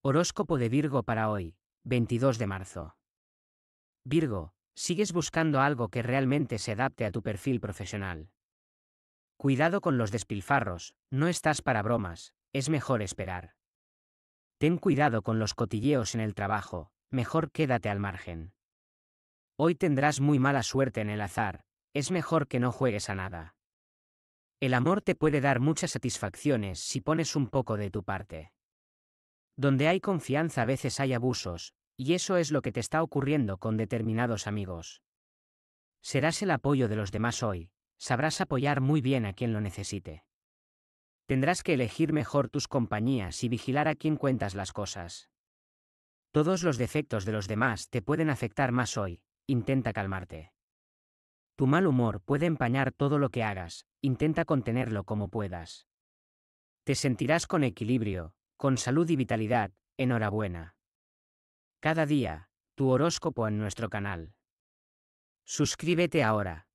Horóscopo de Virgo para hoy, 22 de marzo. Virgo, sigues buscando algo que realmente se adapte a tu perfil profesional. Cuidado con los despilfarros, no estás para bromas, es mejor esperar. Ten cuidado con los cotilleos en el trabajo, mejor quédate al margen. Hoy tendrás muy mala suerte en el azar, es mejor que no juegues a nada. El amor te puede dar muchas satisfacciones si pones un poco de tu parte. Donde hay confianza a veces hay abusos, y eso es lo que te está ocurriendo con determinados amigos. Serás el apoyo de los demás hoy, sabrás apoyar muy bien a quien lo necesite. Tendrás que elegir mejor tus compañías y vigilar a quién cuentas las cosas. Todos los defectos de los demás te pueden afectar más hoy, intenta calmarte. Tu mal humor puede empañar todo lo que hagas, intenta contenerlo como puedas. Te sentirás con equilibrio, con salud y vitalidad, enhorabuena. Cada día, tu horóscopo en nuestro canal. Suscríbete ahora.